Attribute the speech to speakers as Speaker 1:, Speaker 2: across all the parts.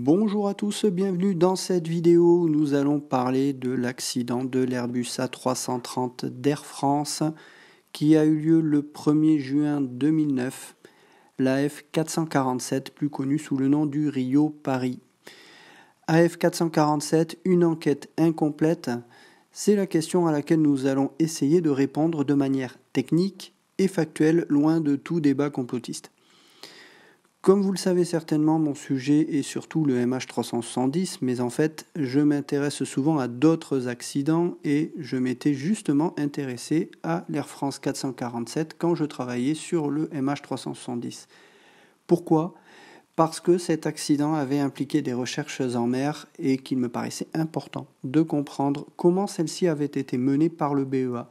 Speaker 1: Bonjour à tous, bienvenue dans cette vidéo où nous allons parler de l'accident de l'Airbus A330 d'Air France qui a eu lieu le 1er juin 2009, laf 447 plus connu sous le nom du Rio Paris. AF447, une enquête incomplète, c'est la question à laquelle nous allons essayer de répondre de manière technique et factuelle, loin de tout débat complotiste. Comme vous le savez certainement, mon sujet est surtout le MH370, mais en fait, je m'intéresse souvent à d'autres accidents et je m'étais justement intéressé à l'Air France 447 quand je travaillais sur le MH370. Pourquoi Parce que cet accident avait impliqué des recherches en mer et qu'il me paraissait important de comprendre comment celle ci avait été menée par le BEA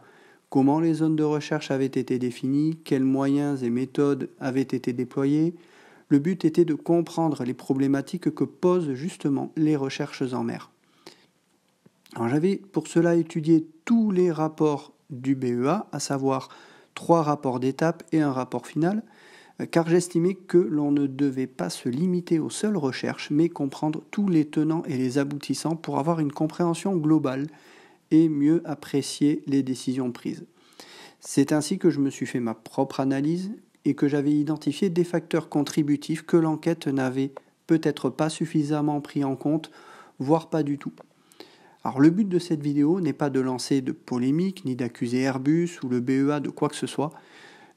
Speaker 1: comment les zones de recherche avaient été définies, quels moyens et méthodes avaient été déployés, le but était de comprendre les problématiques que posent justement les recherches en mer. j'avais pour cela étudié tous les rapports du BEA, à savoir trois rapports d'étape et un rapport final, euh, car j'estimais que l'on ne devait pas se limiter aux seules recherches, mais comprendre tous les tenants et les aboutissants pour avoir une compréhension globale et mieux apprécier les décisions prises. C'est ainsi que je me suis fait ma propre analyse et que j'avais identifié des facteurs contributifs que l'enquête n'avait peut-être pas suffisamment pris en compte, voire pas du tout. Alors le but de cette vidéo n'est pas de lancer de polémiques, ni d'accuser Airbus ou le BEA de quoi que ce soit.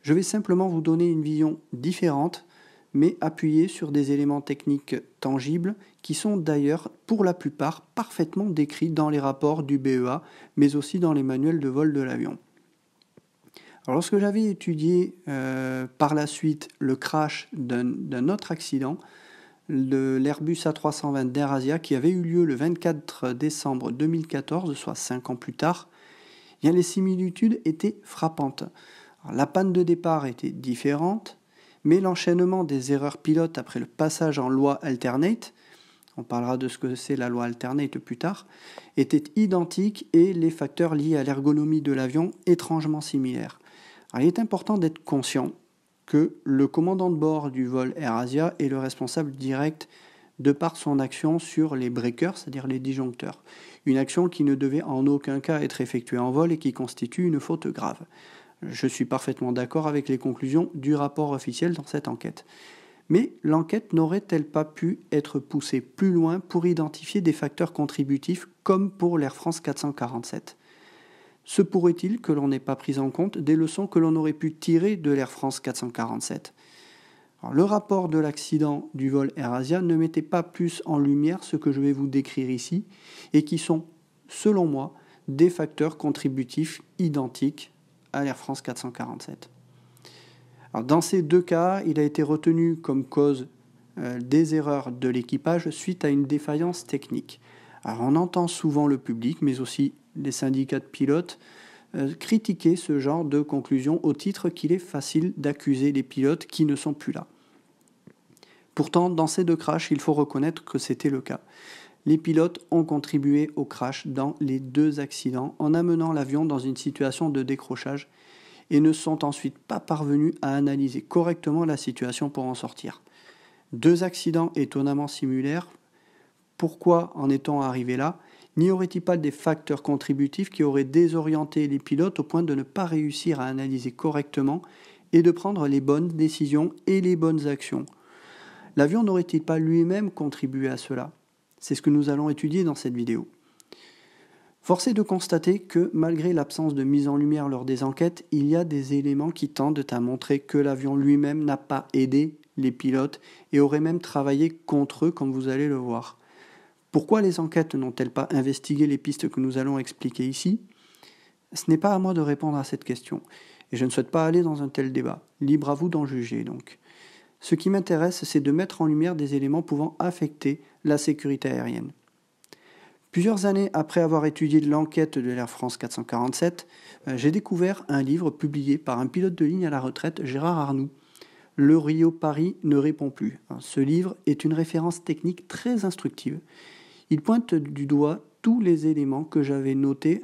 Speaker 1: Je vais simplement vous donner une vision différente, mais appuyée sur des éléments techniques tangibles qui sont d'ailleurs pour la plupart parfaitement décrits dans les rapports du BEA, mais aussi dans les manuels de vol de l'avion lorsque j'avais étudié euh, par la suite le crash d'un autre accident, de l'Airbus A320 d'Erasia, qui avait eu lieu le 24 décembre 2014, soit 5 ans plus tard, eh bien les similitudes étaient frappantes. la panne de départ était différente, mais l'enchaînement des erreurs pilotes après le passage en loi alternate, on parlera de ce que c'est la loi alternate plus tard, était identique et les facteurs liés à l'ergonomie de l'avion étrangement similaires il est important d'être conscient que le commandant de bord du vol Air Asia est le responsable direct de par son action sur les breakers, c'est-à-dire les disjoncteurs. Une action qui ne devait en aucun cas être effectuée en vol et qui constitue une faute grave. Je suis parfaitement d'accord avec les conclusions du rapport officiel dans cette enquête. Mais l'enquête n'aurait-elle pas pu être poussée plus loin pour identifier des facteurs contributifs comme pour l'Air France 447 se pourrait-il que l'on n'ait pas pris en compte des leçons que l'on aurait pu tirer de l'Air France 447 Le rapport de l'accident du vol AirAsia ne mettait pas plus en lumière ce que je vais vous décrire ici et qui sont, selon moi, des facteurs contributifs identiques à l'Air France 447. dans ces deux cas, il a été retenu comme cause euh, des erreurs de l'équipage suite à une défaillance technique. on entend souvent le public, mais aussi les syndicats de pilotes euh, critiquaient ce genre de conclusion au titre qu'il est facile d'accuser les pilotes qui ne sont plus là. Pourtant, dans ces deux crashs, il faut reconnaître que c'était le cas. Les pilotes ont contribué au crash dans les deux accidents en amenant l'avion dans une situation de décrochage et ne sont ensuite pas parvenus à analyser correctement la situation pour en sortir. Deux accidents étonnamment similaires. Pourquoi en est-on arrivé là N'y aurait-il pas des facteurs contributifs qui auraient désorienté les pilotes au point de ne pas réussir à analyser correctement et de prendre les bonnes décisions et les bonnes actions L'avion n'aurait-il pas lui-même contribué à cela C'est ce que nous allons étudier dans cette vidéo. Force est de constater que, malgré l'absence de mise en lumière lors des enquêtes, il y a des éléments qui tendent à montrer que l'avion lui-même n'a pas aidé les pilotes et aurait même travaillé contre eux, comme vous allez le voir. Pourquoi les enquêtes n'ont-elles pas investigué les pistes que nous allons expliquer ici Ce n'est pas à moi de répondre à cette question, et je ne souhaite pas aller dans un tel débat. Libre à vous d'en juger donc. Ce qui m'intéresse, c'est de mettre en lumière des éléments pouvant affecter la sécurité aérienne. Plusieurs années après avoir étudié l'enquête de l'Air France 447, euh, j'ai découvert un livre publié par un pilote de ligne à la retraite, Gérard Arnoux. Le Rio Paris ne répond plus. Hein, ce livre est une référence technique très instructive il pointe du doigt tous les éléments que j'avais notés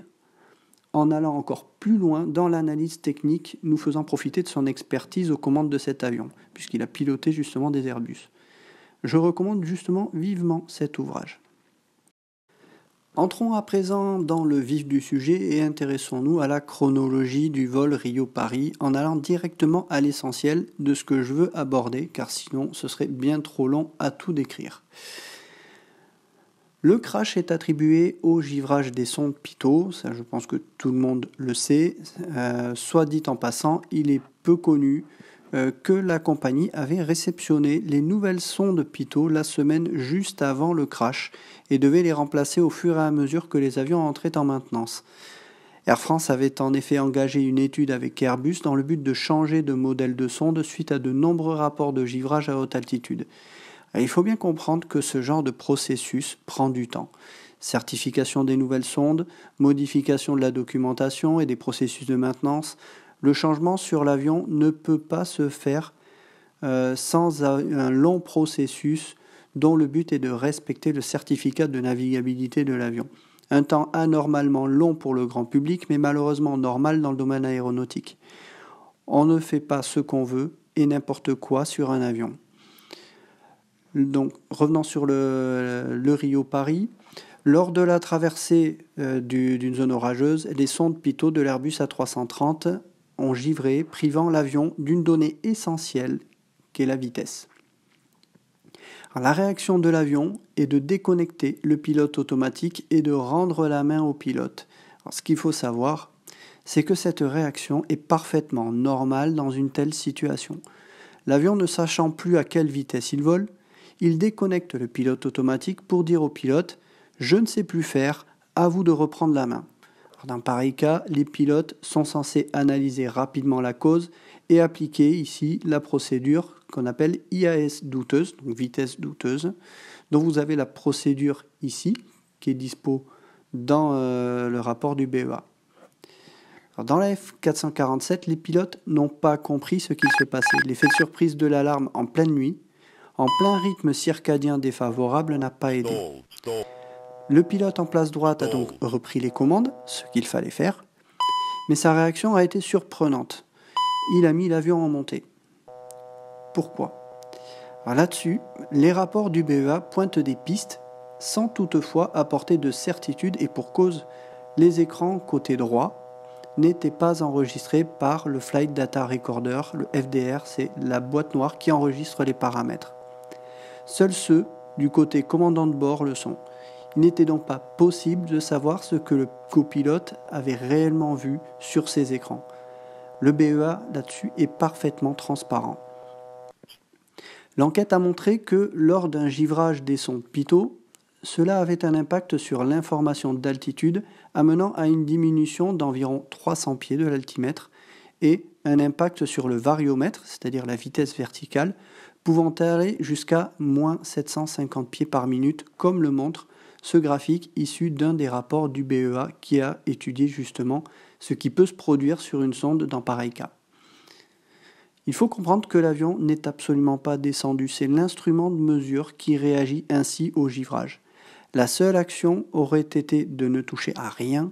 Speaker 1: en allant encore plus loin dans l'analyse technique, nous faisant profiter de son expertise aux commandes de cet avion, puisqu'il a piloté justement des Airbus. Je recommande justement vivement cet ouvrage. Entrons à présent dans le vif du sujet et intéressons-nous à la chronologie du vol Rio-Paris en allant directement à l'essentiel de ce que je veux aborder, car sinon ce serait bien trop long à tout décrire. Le crash est attribué au givrage des sondes Pitot, ça je pense que tout le monde le sait. Euh, soit dit en passant, il est peu connu euh, que la compagnie avait réceptionné les nouvelles sondes Pitot la semaine juste avant le crash et devait les remplacer au fur et à mesure que les avions entraient en maintenance. Air France avait en effet engagé une étude avec Airbus dans le but de changer de modèle de sonde suite à de nombreux rapports de givrage à haute altitude il faut bien comprendre que ce genre de processus prend du temps. Certification des nouvelles sondes, modification de la documentation et des processus de maintenance, le changement sur l'avion ne peut pas se faire euh, sans un long processus dont le but est de respecter le certificat de navigabilité de l'avion. Un temps anormalement long pour le grand public, mais malheureusement normal dans le domaine aéronautique. On ne fait pas ce qu'on veut et n'importe quoi sur un avion. Donc, revenant sur le, Rio-Paris, lors de la traversée euh, d'une zone orageuse, les sondes Pitot de l'Airbus A330 ont givré, privant l'avion d'une donnée essentielle qu'est la vitesse. la réaction de l'avion est de déconnecter le pilote automatique et de rendre la main au pilote. ce qu'il faut savoir, c'est que cette réaction est parfaitement normale dans une telle situation. L'avion ne sachant plus à quelle vitesse il vole, il déconnecte le pilote automatique pour dire au pilote Je ne sais plus faire, à vous de reprendre la main. dans pareil cas, les pilotes sont censés analyser rapidement la cause et appliquer ici la procédure qu'on appelle IAS douteuse, donc vitesse douteuse, dont vous avez la procédure ici, qui est dispo dans euh, le rapport du BEA. dans la F447, les pilotes n'ont pas compris ce qui se passait. L'effet de surprise de l'alarme en pleine nuit en plein rythme circadien défavorable n'a pas aidé. Le pilote en place droite a donc repris les commandes, ce qu'il fallait faire, mais sa réaction a été surprenante. Il a mis l'avion en montée. Pourquoi ah, Là-dessus, les rapports du BEA pointent des pistes, sans toutefois apporter de certitude et pour cause, les écrans côté droit n'étaient pas enregistrés par le Flight Data Recorder, le FDR, c'est la boîte noire qui enregistre les paramètres. Seuls ceux du côté commandant de bord le sont. Il n'était donc pas possible de savoir ce que le copilote avait réellement vu sur ses écrans. Le BEA là-dessus est parfaitement transparent. L'enquête a montré que lors d'un givrage des sons pitot, cela avait un impact sur l'information d'altitude, amenant à une diminution d'environ 300 pieds de l'altimètre et un impact sur le variomètre, c'est-à-dire la vitesse verticale, pouvant aller jusqu'à moins 750 pieds par minute, comme le montre ce graphique issu d'un des rapports du BEA qui a étudié justement ce qui peut se produire sur une sonde dans pareil cas. Il faut comprendre que l'avion n'est absolument pas descendu, c'est l'instrument de mesure qui réagit ainsi au givrage. La seule action aurait été de ne toucher à rien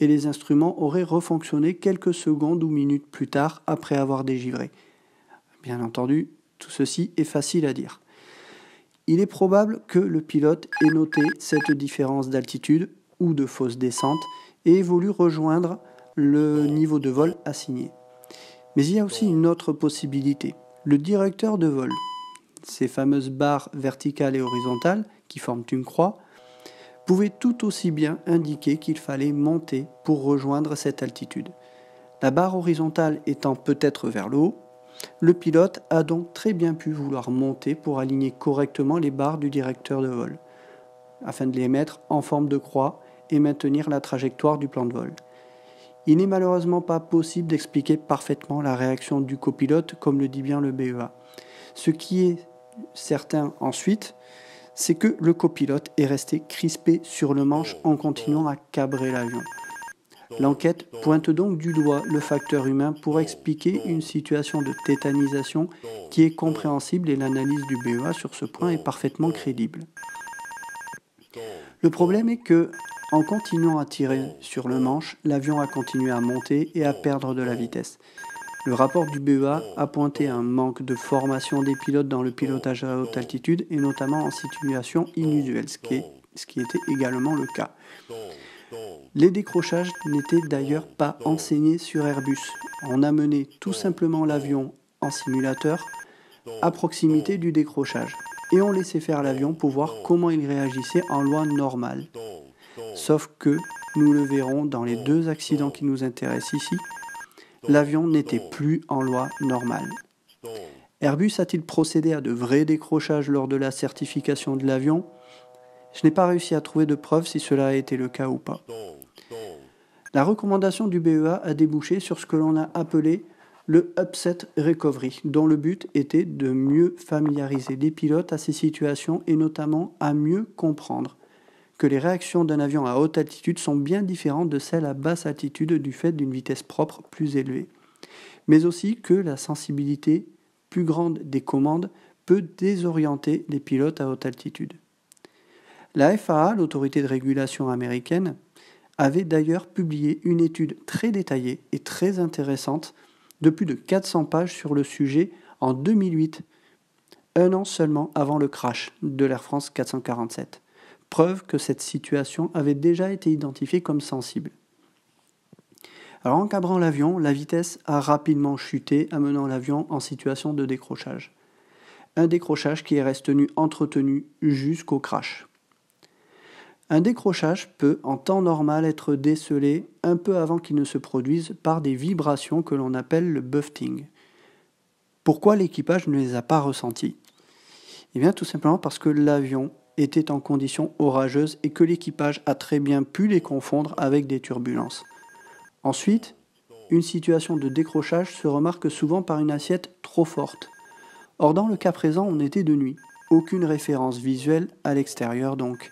Speaker 1: et les instruments auraient refonctionné quelques secondes ou minutes plus tard après avoir dégivré. Bien entendu, tout ceci est facile à dire. Il est probable que le pilote ait noté cette différence d'altitude ou de fausse descente et ait voulu rejoindre le niveau de vol assigné. Mais il y a aussi une autre possibilité. Le directeur de vol, ces fameuses barres verticales et horizontales qui forment une croix, pouvait tout aussi bien indiquer qu'il fallait monter pour rejoindre cette altitude. La barre horizontale étant peut-être vers le haut, le pilote a donc très bien pu vouloir monter pour aligner correctement les barres du directeur de vol, afin de les mettre en forme de croix et maintenir la trajectoire du plan de vol. Il n'est malheureusement pas possible d'expliquer parfaitement la réaction du copilote, comme le dit bien le BEA. Ce qui est certain ensuite, c'est que le copilote est resté crispé sur le manche en continuant à cabrer l'avion. L'enquête pointe donc du doigt le facteur humain pour expliquer une situation de tétanisation qui est compréhensible et l'analyse du BEA sur ce point est parfaitement crédible. Le problème est que, en continuant à tirer sur le manche, l'avion a continué à monter et à perdre de la vitesse. Le rapport du BEA a pointé un manque de formation des pilotes dans le pilotage à haute altitude et notamment en situation inusuelle, ce qui, ce qui était également le cas. Les décrochages n'étaient d'ailleurs pas enseignés sur Airbus. On amenait tout simplement l'avion en simulateur à proximité du décrochage et on laissait faire l'avion pour voir comment il réagissait en loi normale. Sauf que, nous le verrons dans les deux accidents qui nous intéressent ici, l'avion n'était plus en loi normale. Airbus a-t-il procédé à de vrais décrochages lors de la certification de l'avion Je n'ai pas réussi à trouver de preuves si cela a été le cas ou pas. La recommandation du BEA a débouché sur ce que l'on a appelé le Upset Recovery, dont le but était de mieux familiariser les pilotes à ces situations et notamment à mieux comprendre que les réactions d'un avion à haute altitude sont bien différentes de celles à basse altitude du fait d'une vitesse propre plus élevée, mais aussi que la sensibilité plus grande des commandes peut désorienter les pilotes à haute altitude. La FAA, l'autorité de régulation américaine, avait d'ailleurs publié une étude très détaillée et très intéressante de plus de 400 pages sur le sujet en 2008, un an seulement avant le crash de l'Air France 447, preuve que cette situation avait déjà été identifiée comme sensible. en cabrant l'avion, la vitesse a rapidement chuté, amenant l'avion en situation de décrochage. Un décrochage qui est resté entretenu jusqu'au crash. Un décrochage peut en temps normal être décelé un peu avant qu'il ne se produise par des vibrations que l'on appelle le buffeting. Pourquoi l'équipage ne les a pas ressentis Eh bien tout simplement parce que l'avion était en conditions orageuses et que l'équipage a très bien pu les confondre avec des turbulences. Ensuite, une situation de décrochage se remarque souvent par une assiette trop forte. Or dans le cas présent, on était de nuit, aucune référence visuelle à l'extérieur donc.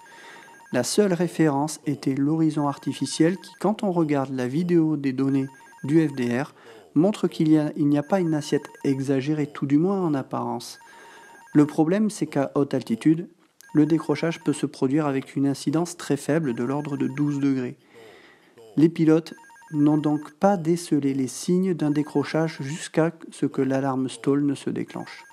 Speaker 1: La seule référence était l'horizon artificiel qui, quand on regarde la vidéo des données du FDR, montre qu'il n'y a, pas une assiette exagérée, tout du moins en apparence. Le problème, c'est qu'à haute altitude, le décrochage peut se produire avec une incidence très faible de l'ordre de 12 degrés. Les pilotes n'ont donc pas décelé les signes d'un décrochage jusqu'à ce que l'alarme stall ne se déclenche.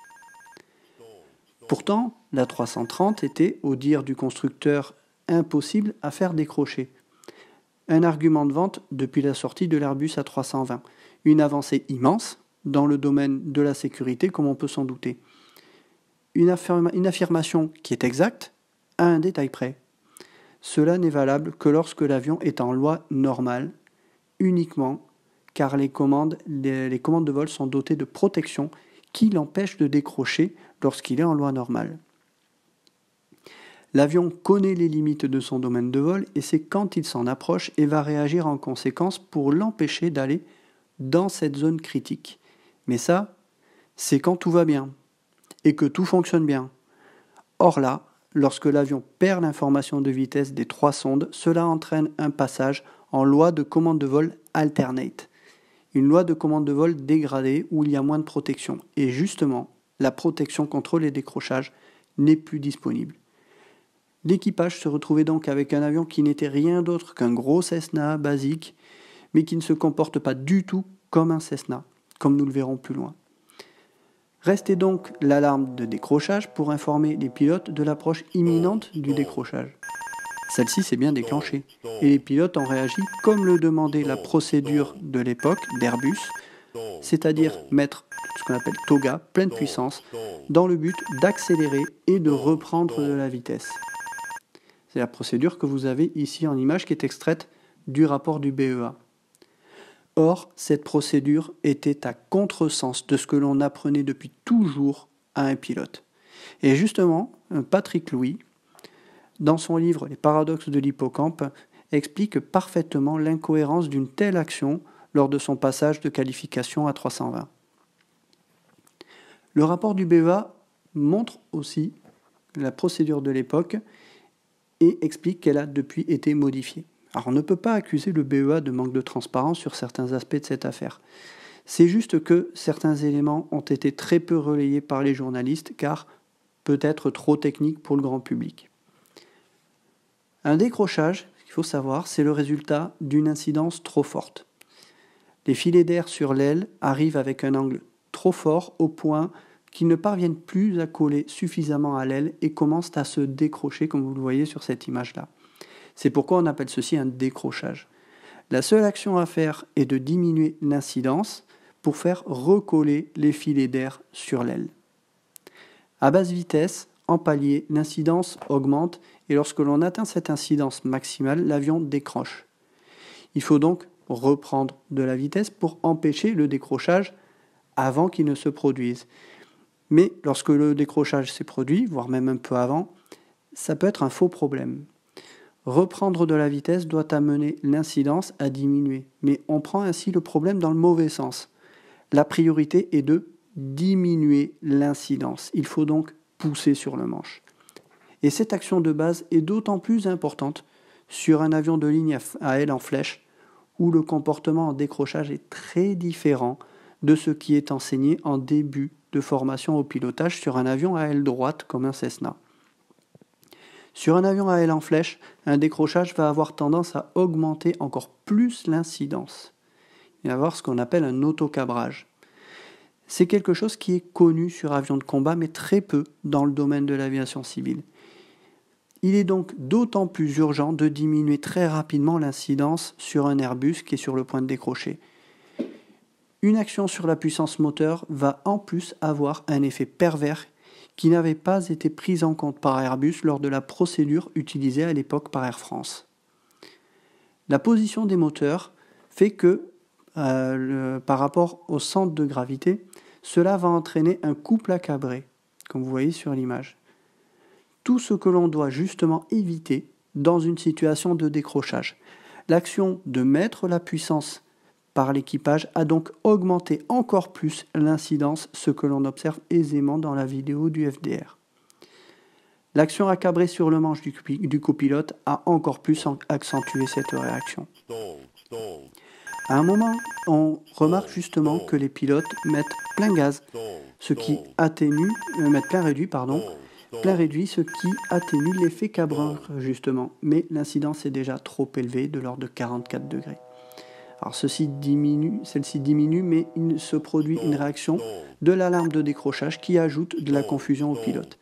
Speaker 1: Pourtant, la 330 était, au dire du constructeur impossible à faire décrocher. Un argument de vente depuis la sortie de l'Airbus A320, une avancée immense dans le domaine de la sécurité comme on peut s'en douter. Une, affirmation qui est exacte à un détail près. Cela n'est valable que lorsque l'avion est en loi normale, uniquement car les commandes, les commandes de vol sont dotées de protections qui l'empêchent de décrocher lorsqu'il est en loi normale. L'avion connaît les limites de son domaine de vol et c'est quand il s'en approche et va réagir en conséquence pour l'empêcher d'aller dans cette zone critique. Mais ça, c'est quand tout va bien et que tout fonctionne bien. Or là, lorsque l'avion perd l'information de vitesse des trois sondes, cela entraîne un passage en loi de commande de vol alternate, une loi de commande de vol dégradée où il y a moins de protection. Et justement, la protection contre les décrochages n'est plus disponible. L'équipage se retrouvait donc avec un avion qui n'était rien d'autre qu'un gros Cessna basique, mais qui ne se comporte pas du tout comme un Cessna, comme nous le verrons plus loin. Restait donc l'alarme de décrochage pour informer les pilotes de l'approche imminente du décrochage. Celle-ci s'est bien déclenchée et les pilotes ont réagi comme le demandait la procédure de l'époque d'Airbus, c'est-à-dire mettre ce qu'on appelle toga, pleine puissance, dans le but d'accélérer et de reprendre de la vitesse. C'est la procédure que vous avez ici en image qui est extraite du rapport du BEA. Or, cette procédure était à contresens de ce que l'on apprenait depuis toujours à un pilote. Et justement, Patrick Louis, dans son livre Les paradoxes de l'hippocampe, explique parfaitement l'incohérence d'une telle action lors de son passage de qualification à 320. Le rapport du BEA montre aussi la procédure de l'époque et explique qu'elle a depuis été modifiée. Alors on ne peut pas accuser le BEA de manque de transparence sur certains aspects de cette affaire. C'est juste que certains éléments ont été très peu relayés par les journalistes car peut-être trop techniques pour le grand public. Un décrochage, il faut savoir, c'est le résultat d'une incidence trop forte. Les filets d'air sur l'aile arrivent avec un angle trop fort au point qui ne parviennent plus à coller suffisamment à l'aile et commencent à se décrocher comme vous le voyez sur cette image-là. C'est pourquoi on appelle ceci un décrochage. La seule action à faire est de diminuer l'incidence pour faire recoller les filets d'air sur l'aile. À basse vitesse, en palier, l'incidence augmente et lorsque l'on atteint cette incidence maximale, l'avion décroche. Il faut donc reprendre de la vitesse pour empêcher le décrochage avant qu'il ne se produise. Mais lorsque le décrochage s'est produit, voire même un peu avant, ça peut être un faux problème. Reprendre de la vitesse doit amener l'incidence à diminuer, mais on prend ainsi le problème dans le mauvais sens. La priorité est de diminuer l'incidence. Il faut donc pousser sur le manche. Et cette action de base est d'autant plus importante sur un avion de ligne à aile en flèche où le comportement en décrochage est très différent de ce qui est enseigné en début de formation au pilotage sur un avion à aile droite comme un Cessna. Sur un avion à aile en flèche, un décrochage va avoir tendance à augmenter encore plus l'incidence. et avoir ce qu'on appelle un autocabrage. C'est quelque chose qui est connu sur avion de combat, mais très peu dans le domaine de l'aviation civile. Il est donc d'autant plus urgent de diminuer très rapidement l'incidence sur un Airbus qui est sur le point de décrocher une action sur la puissance moteur va en plus avoir un effet pervers qui n'avait pas été pris en compte par Airbus lors de la procédure utilisée à l'époque par Air France. La position des moteurs fait que, euh, par rapport au centre de gravité, cela va entraîner un couple accabré, comme vous voyez sur l'image. Tout ce que l'on doit justement éviter dans une situation de décrochage. L'action de mettre la puissance par l'équipage a donc augmenté encore plus l'incidence, ce que l'on observe aisément dans la vidéo du FDR. L'action accabrée sur le manche du copilote a encore plus accentué cette réaction. À un moment, on remarque justement que les pilotes mettent plein gaz, ce qui atténue, euh, plein réduit, pardon, plein réduit, ce qui atténue l'effet cabreur justement, mais l'incidence est déjà trop élevée de l'ordre de 44 degrés. Alors ceci diminue, celle-ci diminue, mais il se produit une réaction de l'alarme de décrochage qui ajoute de la confusion au pilote.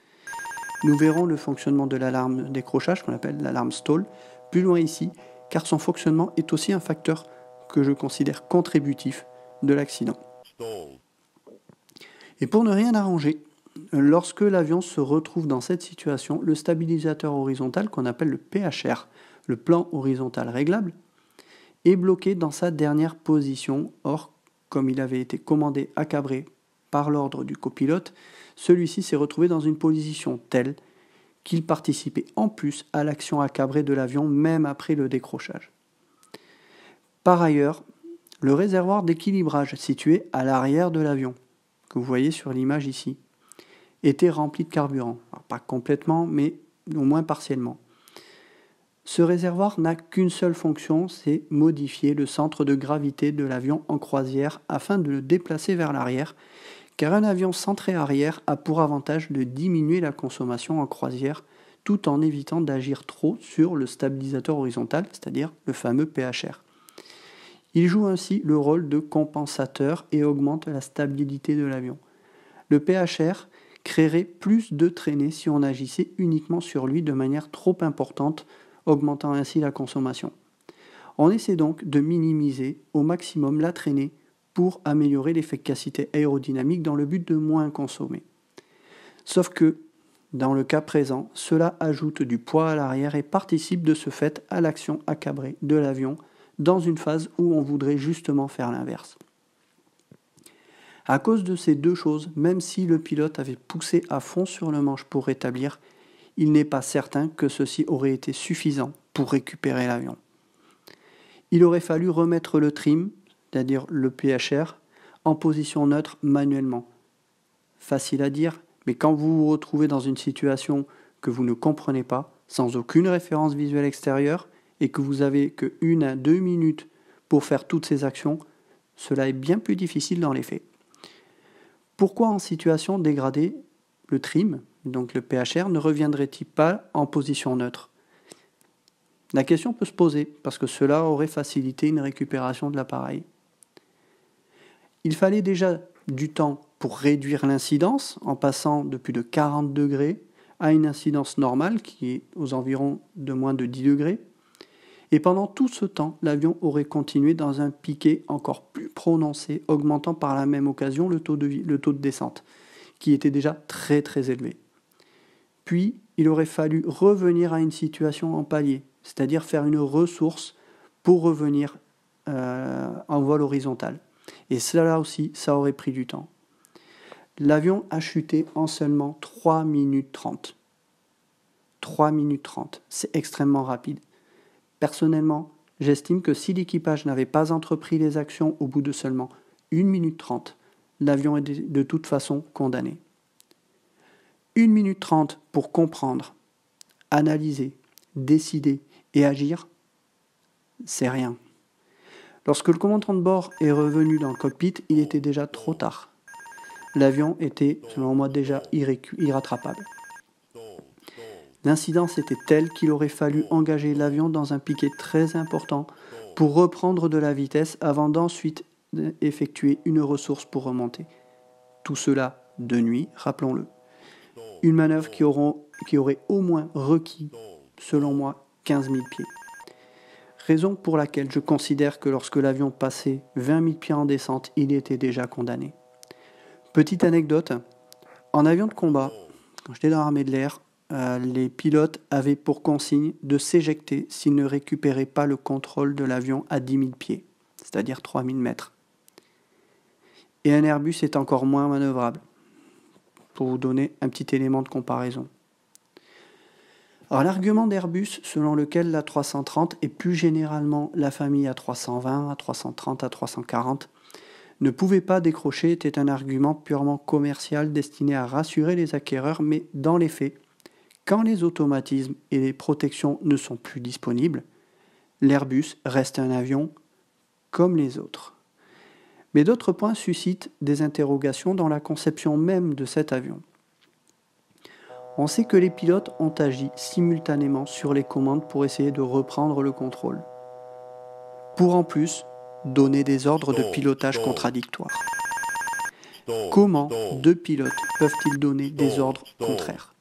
Speaker 1: Nous verrons le fonctionnement de l'alarme décrochage, qu'on appelle l'alarme stall, plus loin ici, car son fonctionnement est aussi un facteur que je considère contributif de l'accident. Et pour ne rien arranger, lorsque l'avion se retrouve dans cette situation, le stabilisateur horizontal qu'on appelle le PHR, le plan horizontal réglable, est bloqué dans sa dernière position. Or, comme il avait été commandé à cabrer par l'ordre du copilote, celui-ci s'est retrouvé dans une position telle qu'il participait en plus à l'action à cabrer de l'avion même après le décrochage. Par ailleurs, le réservoir d'équilibrage situé à l'arrière de l'avion, que vous voyez sur l'image ici, était rempli de carburant. pas complètement, mais au moins partiellement. Ce réservoir n'a qu'une seule fonction, c'est modifier le centre de gravité de l'avion en croisière afin de le déplacer vers l'arrière, car un avion centré arrière a pour avantage de diminuer la consommation en croisière tout en évitant d'agir trop sur le stabilisateur horizontal, c'est-à-dire le fameux PHR. Il joue ainsi le rôle de compensateur et augmente la stabilité de l'avion. Le PHR créerait plus de traînées si on agissait uniquement sur lui de manière trop importante augmentant ainsi la consommation. On essaie donc de minimiser au maximum la traînée pour améliorer l'efficacité aérodynamique dans le but de moins consommer. Sauf que, dans le cas présent, cela ajoute du poids à l'arrière et participe de ce fait à l'action accabrée de l'avion dans une phase où on voudrait justement faire l'inverse. À cause de ces deux choses, même si le pilote avait poussé à fond sur le manche pour rétablir il n'est pas certain que ceci aurait été suffisant pour récupérer l'avion. Il aurait fallu remettre le trim, c'est-à-dire le PHR, en position neutre manuellement. Facile à dire, mais quand vous vous retrouvez dans une situation que vous ne comprenez pas, sans aucune référence visuelle extérieure, et que vous avez que à deux minutes pour faire toutes ces actions, cela est bien plus difficile dans les faits. Pourquoi en situation dégradée, le trim, donc le PHR, ne reviendrait-il pas en position neutre La question peut se poser, parce que cela aurait facilité une récupération de l'appareil. Il fallait déjà du temps pour réduire l'incidence en passant de plus de 40 degrés à une incidence normale qui est aux environs de moins de 10 degrés. Et pendant tout ce temps, l'avion aurait continué dans un piqué encore plus prononcé, augmentant par la même occasion le taux de, le taux de descente, qui était déjà très très élevé. Puis, il aurait fallu revenir à une situation en palier, c'est-à-dire faire une ressource pour revenir euh, en vol horizontal. Et cela aussi, ça aurait pris du temps. L'avion a chuté en seulement 3 minutes 30. 3 minutes 30, c'est extrêmement rapide. Personnellement, j'estime que si l'équipage n'avait pas entrepris les actions au bout de seulement 1 minute 30, l'avion est de toute façon condamné. Une minute trente pour comprendre, analyser, décider et agir, c'est rien. Lorsque le commandant de bord est revenu dans le cockpit, il était déjà trop tard. L'avion était, selon moi, déjà irrattrapable. L'incidence était telle qu'il aurait fallu engager l'avion dans un piquet très important pour reprendre de la vitesse avant d'ensuite effectuer une ressource pour remonter. Tout cela de nuit, rappelons-le. Une manœuvre qui, qui aurait au moins requis, selon moi, 15 000 pieds. Raison pour laquelle je considère que lorsque l'avion passait 20 000 pieds en descente, il était déjà condamné. Petite anecdote, en avion de combat, quand j'étais dans l'armée de l'air, euh, les pilotes avaient pour consigne de s'éjecter s'ils ne récupéraient pas le contrôle de l'avion à 10 000 pieds, c'est-à-dire 3 000 mètres. Et un Airbus est encore moins manœuvrable pour vous donner un petit élément de comparaison. l'argument d'Airbus selon lequel la 330 et plus généralement la famille A320, A330, A340 ne pouvait pas décrocher était un argument purement commercial destiné à rassurer les acquéreurs, mais dans les faits, quand les automatismes et les protections ne sont plus disponibles, l'Airbus reste un avion comme les autres mais d'autres points suscitent des interrogations dans la conception même de cet avion. On sait que les pilotes ont agi simultanément sur les commandes pour essayer de reprendre le contrôle, pour en plus donner des ordres de pilotage contradictoires. Comment deux pilotes peuvent-ils donner des ordres contraires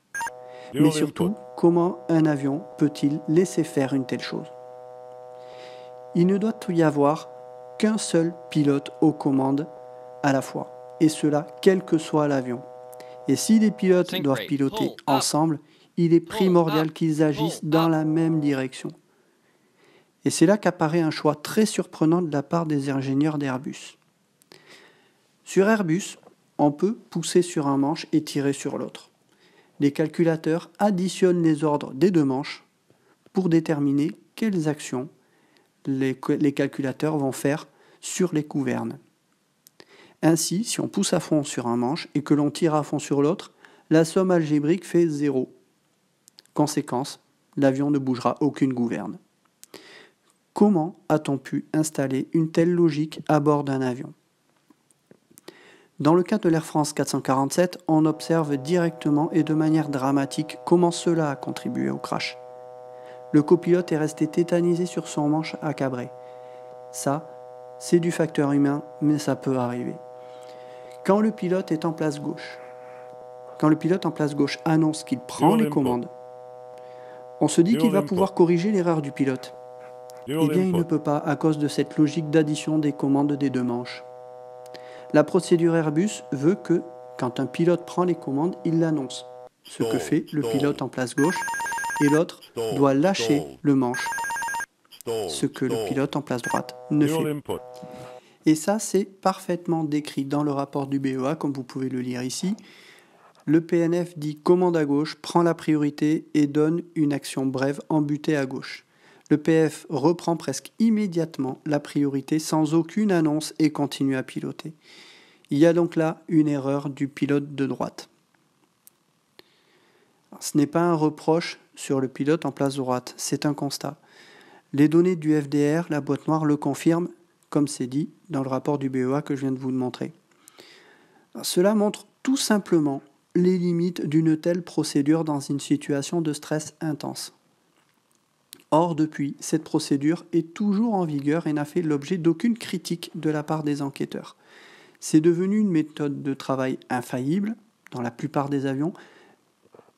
Speaker 1: Mais surtout, comment un avion peut-il laisser faire une telle chose Il ne doit y avoir qu'un seul pilote aux commandes à la fois, et cela quel que soit l'avion. Et si les pilotes doivent piloter ensemble, il est primordial qu'ils agissent dans la même direction. Et c'est là qu'apparaît un choix très surprenant de la part des ingénieurs d'Airbus. Sur Airbus, on peut pousser sur un manche et tirer sur l'autre. Les calculateurs additionnent les ordres des deux manches pour déterminer quelles actions les, calculateurs vont faire sur les gouvernes. Ainsi, si on pousse à fond sur un manche et que l'on tire à fond sur l'autre, la somme algébrique fait 0. Conséquence, l'avion ne bougera aucune gouverne. Comment a-t-on pu installer une telle logique à bord d'un avion Dans le cas de l'Air France 447, on observe directement et de manière dramatique comment cela a contribué au crash. Le copilote est resté tétanisé sur son manche à cabrer. Ça, c'est du facteur humain, mais ça peut arriver. Quand le pilote est en place gauche, quand le pilote en place gauche annonce qu'il prend les commandes, on se dit qu'il va pouvoir corriger l'erreur du pilote. Eh bien, il ne peut pas à cause de cette logique d'addition des commandes des deux manches. La procédure Airbus veut que, quand un pilote prend les commandes, il l'annonce, ce que fait le pilote en place gauche et l'autre doit lâcher le manche, ce que le pilote en place droite ne fait. Et ça, c'est parfaitement décrit dans le rapport du BEA, comme vous pouvez le lire ici. Le PNF dit commande à gauche, prend la priorité et donne une action brève en butée à gauche. Le PF reprend presque immédiatement la priorité sans aucune annonce et continue à piloter. Il y a donc là une erreur du pilote de droite. Ce n'est pas un reproche sur le pilote en place droite, c'est un constat. Les données du FDR, la boîte noire, le confirment, comme c'est dit dans le rapport du BEA que je viens de vous montrer. Cela montre tout simplement les limites d'une telle procédure dans une situation de stress intense. Or, depuis, cette procédure est toujours en vigueur et n'a fait l'objet d'aucune critique de la part des enquêteurs. C'est devenu une méthode de travail infaillible dans la plupart des avions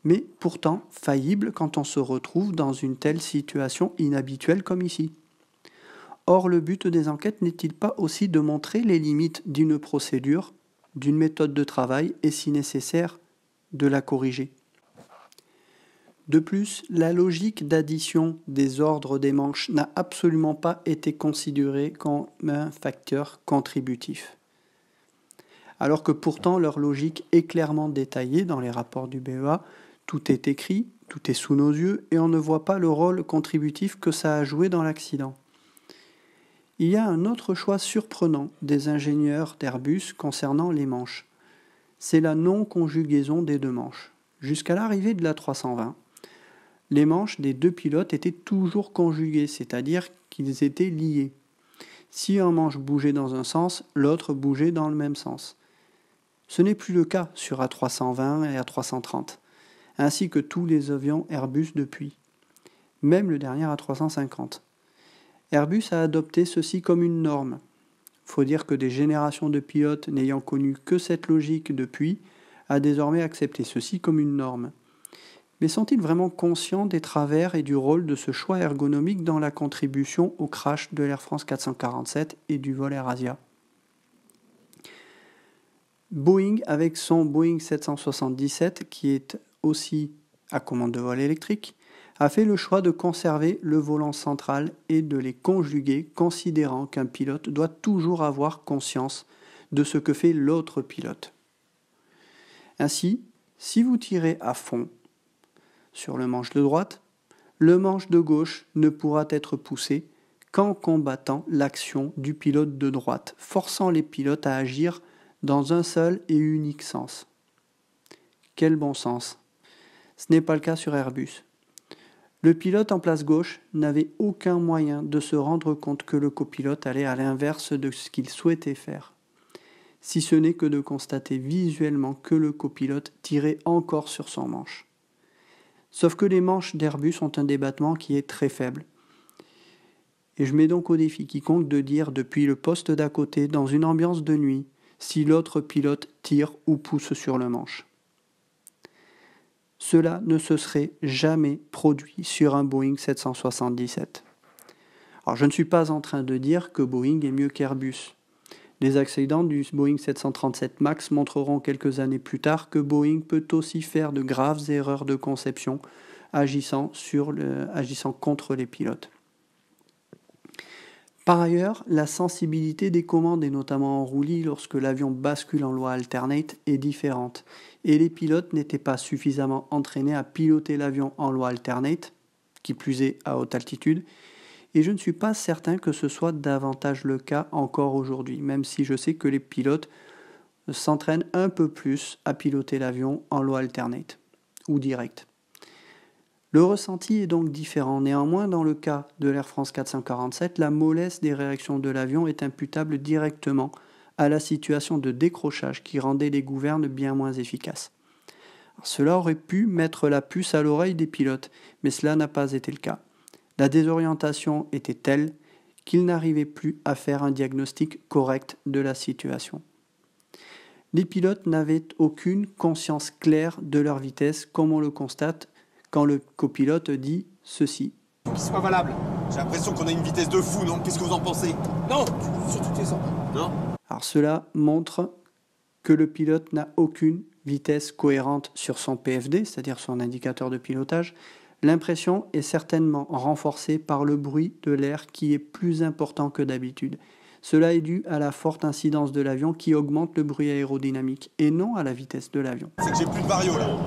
Speaker 1: mais pourtant faillible quand on se retrouve dans une telle situation inhabituelle comme ici. Or, le but des enquêtes n'est-il pas aussi de montrer les limites d'une procédure, d'une méthode de travail et, si nécessaire, de la corriger De plus, la logique d'addition des ordres des manches n'a absolument pas été considérée comme un facteur contributif. Alors que pourtant leur logique est clairement détaillée dans les rapports du BEA, tout est écrit, tout est sous nos yeux, et on ne voit pas le rôle contributif que ça a joué dans l'accident. Il y a un autre choix surprenant des ingénieurs d'Airbus concernant les manches. C'est la non-conjugaison des deux manches. Jusqu'à l'arrivée de la 320, les manches des deux pilotes étaient toujours conjuguées, c'est-à-dire qu'ils étaient liés. Si un manche bougeait dans un sens, l'autre bougeait dans le même sens. Ce n'est plus le cas sur A320 et A330 ainsi que tous les avions Airbus depuis, même le dernier A350. Airbus a adopté ceci comme une norme. Faut dire que des générations de pilotes n'ayant connu que cette logique depuis, a désormais accepté ceci comme une norme. Mais sont-ils vraiment conscients des travers et du rôle de ce choix ergonomique dans la contribution au crash de l'Air France 447 et du vol Air Asia Boeing, avec son Boeing 777, qui est aussi à commande de vol électrique, a fait le choix de conserver le volant central et de les conjuguer, considérant qu'un pilote doit toujours avoir conscience de ce que fait l'autre pilote. Ainsi, si vous tirez à fond sur le manche de droite, le manche de gauche ne pourra être poussé qu'en combattant l'action du pilote de droite, forçant les pilotes à agir dans un seul et unique sens. Quel bon sens ce n'est pas le cas sur Airbus. Le pilote en place gauche n'avait aucun moyen de se rendre compte que le copilote allait à l'inverse de ce qu'il souhaitait faire, si ce n'est que de constater visuellement que le copilote tirait encore sur son manche. Sauf que les manches d'Airbus ont un débattement qui est très faible. Et je mets donc au défi quiconque de dire depuis le poste d'à côté, dans une ambiance de nuit, si l'autre pilote tire ou pousse sur le manche cela ne se serait jamais produit sur un Boeing 777. Alors je ne suis pas en train de dire que Boeing est mieux qu'Airbus. Les accidents du Boeing 737 MAX montreront quelques années plus tard que Boeing peut aussi faire de graves erreurs de conception agissant, sur agissant contre les pilotes. Par ailleurs, la sensibilité des commandes, et notamment en roulis lorsque l'avion bascule en loi alternate, est différente, et les pilotes n'étaient pas suffisamment entraînés à piloter l'avion en loi alternate, qui plus est à haute altitude, et je ne suis pas certain que ce soit davantage le cas encore aujourd'hui, même si je sais que les pilotes s'entraînent un peu plus à piloter l'avion en loi alternate ou direct. Le ressenti est donc différent. Néanmoins, dans le cas de l'Air France 447, la mollesse des réactions de l'avion est imputable directement à la situation de décrochage qui rendait les gouvernes bien moins efficaces. cela aurait pu mettre la puce à l'oreille des pilotes, mais cela n'a pas été le cas. La désorientation était telle qu'ils n'arrivaient plus à faire un diagnostic correct de la situation. Les pilotes n'avaient aucune conscience claire de leur vitesse, comme on le constate quand le copilote dit ceci. soit valable. J'ai l'impression qu'on a une vitesse de fou, non Qu'est-ce que vous en pensez Non Non Alors cela montre que le pilote n'a aucune vitesse cohérente sur son PFD, c'est-à-dire son indicateur de pilotage. L'impression est certainement renforcée par le bruit de l'air qui est plus important que d'habitude. Cela est dû à la forte incidence de l'avion qui augmente le bruit aérodynamique et non à la vitesse de l'avion.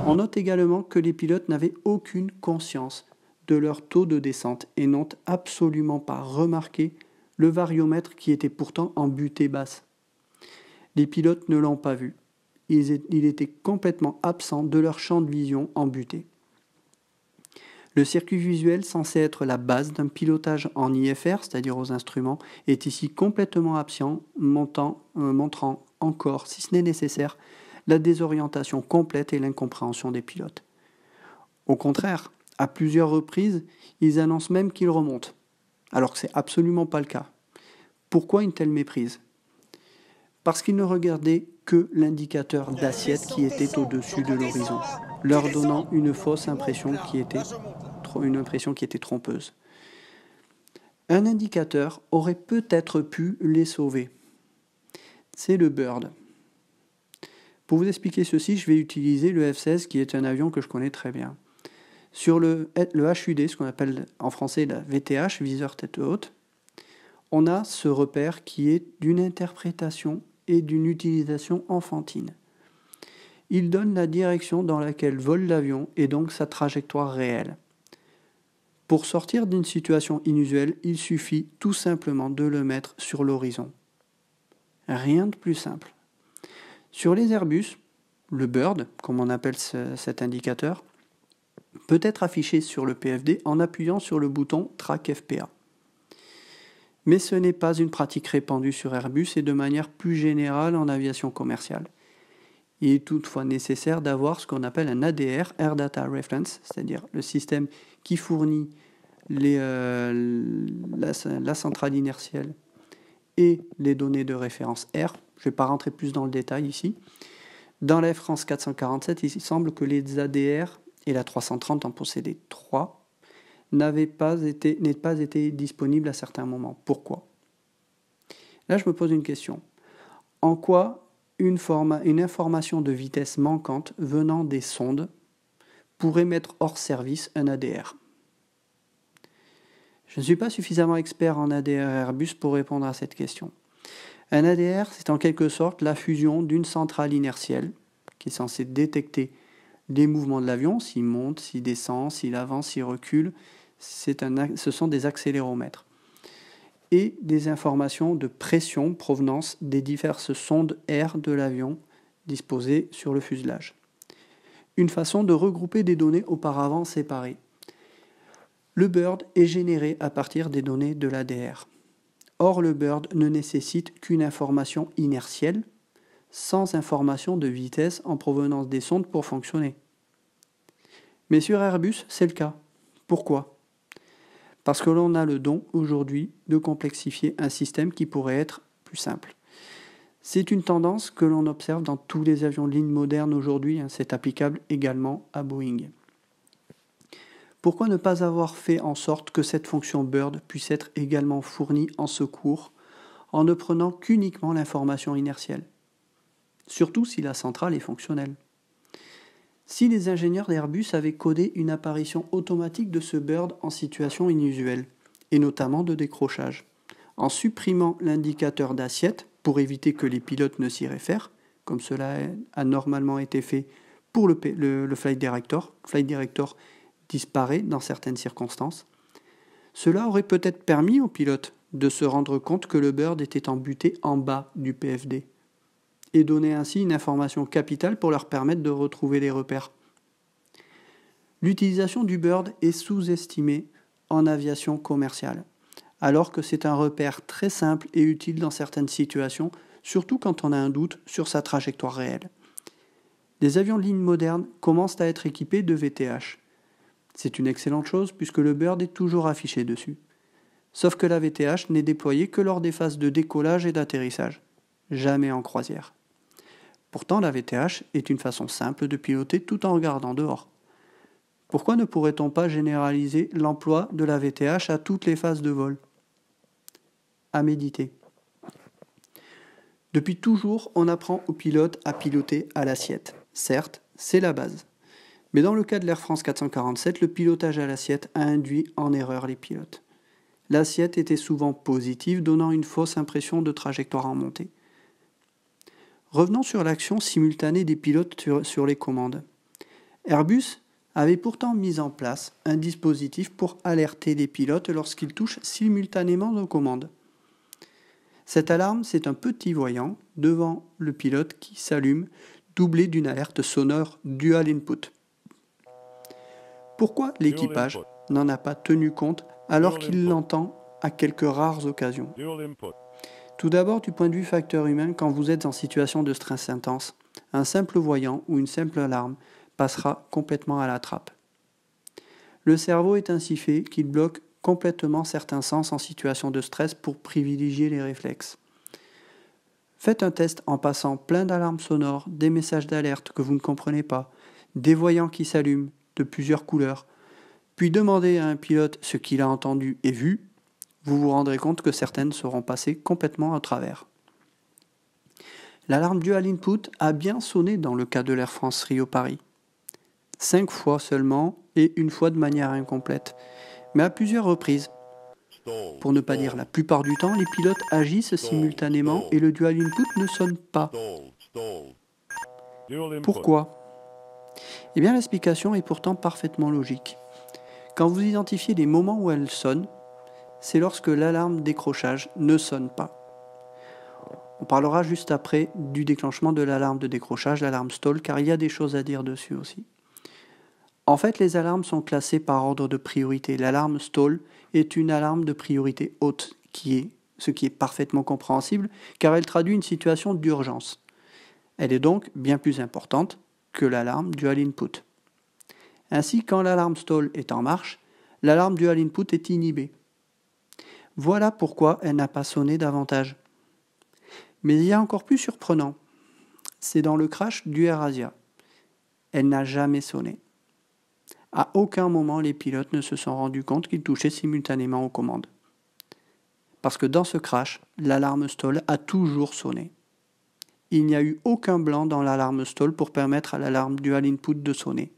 Speaker 1: On note également que les pilotes n'avaient aucune conscience de leur taux de descente et n'ont absolument pas remarqué le variomètre qui était pourtant en butée basse. Les pilotes ne l'ont pas vu. Il était complètement absent de leur champ de vision en butée. Le circuit visuel, censé être la base d'un pilotage en IFR, c'est-à-dire aux instruments, est ici complètement absent, euh, montrant encore, si ce n'est nécessaire, la désorientation complète et l'incompréhension des pilotes. Au contraire, à plusieurs reprises, ils annoncent même qu'ils remontent, alors que ce n'est absolument pas le cas. Pourquoi une telle méprise parce qu'ils ne regardaient que l'indicateur d'assiette qui était au-dessus de l'horizon, leur donnant une fausse impression qui était, une impression qui était trompeuse. Un indicateur aurait peut-être pu les sauver. C'est le Bird. Pour vous expliquer ceci, je vais utiliser le F-16 qui est un avion que je connais très bien. Sur le, le HUD, ce qu'on appelle en français la VTH, viseur tête haute, on a ce repère qui est d'une interprétation et d'une utilisation enfantine. Il donne la direction dans laquelle vole l'avion et donc sa trajectoire réelle. Pour sortir d'une situation inusuelle, il suffit tout simplement de le mettre sur l'horizon. Rien de plus simple. Sur les Airbus, le bird, comme on appelle cet indicateur, peut être affiché sur le PFD en appuyant sur le bouton Track FPA mais ce n'est pas une pratique répandue sur Airbus et de manière plus générale en aviation commerciale. Il est toutefois nécessaire d'avoir ce qu'on appelle un ADR, Air Data Reference, c'est-à-dire le système qui fournit euh, la, centrale inertielle et les données de référence R. Je ne vais pas rentrer plus dans le détail ici. Dans l'Air France 447, il semble que les ADR et la 330 en possédaient trois n'avait pas été, n'est pas été disponible à certains moments. Pourquoi Là, je me pose une question. En quoi une, forme, une information de vitesse manquante venant des sondes pourrait mettre hors service un ADR Je ne suis pas suffisamment expert en ADR Airbus pour répondre à cette question. Un ADR, c'est en quelque sorte la fusion d'une centrale inertielle qui est censée détecter les mouvements de l'avion, s'il monte, s'il descend, s'il avance, s'il recule, ce sont des accéléromètres et des informations de pression provenant des diverses sondes air de l'avion disposées sur le fuselage. Une façon de regrouper des données auparavant séparées. Le BIRD est généré à partir des données de l'ADR. Or, le BIRD ne nécessite qu'une information inertielle, sans information de vitesse en provenance des sondes pour fonctionner. Mais sur Airbus, c'est le cas. Pourquoi parce que l'on a le don aujourd'hui de complexifier un système qui pourrait être plus simple. C'est une tendance que l'on observe dans tous les avions de ligne modernes aujourd'hui, hein. c'est applicable également à Boeing. Pourquoi ne pas avoir fait en sorte que cette fonction Bird puisse être également fournie en secours en ne prenant qu'uniquement l'information inertielle Surtout si la centrale est fonctionnelle si les ingénieurs d'Airbus avaient codé une apparition automatique de ce bird en situation inusuelle, et notamment de décrochage. En supprimant l'indicateur d'assiette pour éviter que les pilotes ne s'y réfèrent, comme cela a normalement été fait pour le, flight director, flight director disparaît dans certaines circonstances, cela aurait peut-être permis aux pilotes de se rendre compte que le bird était embuté en bas du PFD et donner ainsi une information capitale pour leur permettre de retrouver les repères. L'utilisation du bird est sous-estimée en aviation commerciale, alors que c'est un repère très simple et utile dans certaines situations, surtout quand on a un doute sur sa trajectoire réelle. Des avions de ligne modernes commencent à être équipés de VTH. C'est une excellente chose puisque le bird est toujours affiché dessus. Sauf que la VTH n'est déployée que lors des phases de décollage et d'atterrissage, jamais en croisière. Pourtant, la VTH est une façon simple de piloter tout en regardant dehors. Pourquoi ne pourrait-on pas généraliser l'emploi de la VTH à toutes les phases de vol À méditer. Depuis toujours, on apprend aux pilotes à piloter à l'assiette. Certes, c'est la base. Mais dans le cas de l'Air France 447, le pilotage à l'assiette a induit en erreur les pilotes. L'assiette était souvent positive, donnant une fausse impression de trajectoire en montée. Revenons sur l'action simultanée des pilotes sur, les commandes. Airbus avait pourtant mis en place un dispositif pour alerter les pilotes lorsqu'ils touchent simultanément nos commandes. Cette alarme, c'est un petit voyant devant le pilote qui s'allume, doublé d'une alerte sonore dual input. Pourquoi l'équipage n'en a pas tenu compte alors qu'il l'entend à quelques rares occasions tout d'abord, du point de vue facteur humain, quand vous êtes en situation de stress intense, un simple voyant ou une simple alarme passera complètement à la trappe. Le cerveau est ainsi fait qu'il bloque complètement certains sens en situation de stress pour privilégier les réflexes. Faites un test en passant plein d'alarmes sonores, des messages d'alerte que vous ne comprenez pas, des voyants qui s'allument de plusieurs couleurs, puis demandez à un pilote ce qu'il a entendu et vu vous vous rendrez compte que certaines seront passées complètement à travers. L'alarme Dual Input a bien sonné dans le cas de l'Air France Rio-Paris. Cinq fois seulement et une fois de manière incomplète, mais à plusieurs reprises. Pour ne pas dire la plupart du temps, les pilotes agissent simultanément et le dual input ne sonne pas. Pourquoi Eh bien l'explication est pourtant parfaitement logique. Quand vous identifiez les moments où elle sonne, c'est lorsque l'alarme décrochage ne sonne pas. On parlera juste après du déclenchement de l'alarme de décrochage, l'alarme stall, car il y a des choses à dire dessus aussi. En fait, les alarmes sont classées par ordre de priorité. L'alarme stall est une alarme de priorité haute, qui est, ce qui est parfaitement compréhensible, car elle traduit une situation d'urgence. Elle est donc bien plus importante que l'alarme dual input. Ainsi, quand l'alarme stall est en marche, l'alarme dual input est inhibée, voilà pourquoi elle n'a pas sonné davantage. Mais il y a encore plus surprenant. C'est dans le crash du Elle n'a jamais sonné. À aucun moment, les pilotes ne se sont rendus compte qu'ils touchaient simultanément aux commandes. Parce que dans ce crash, l'alarme stall a toujours sonné. Il n'y a eu aucun blanc dans l'alarme stall pour permettre à l'alarme dual input de sonner.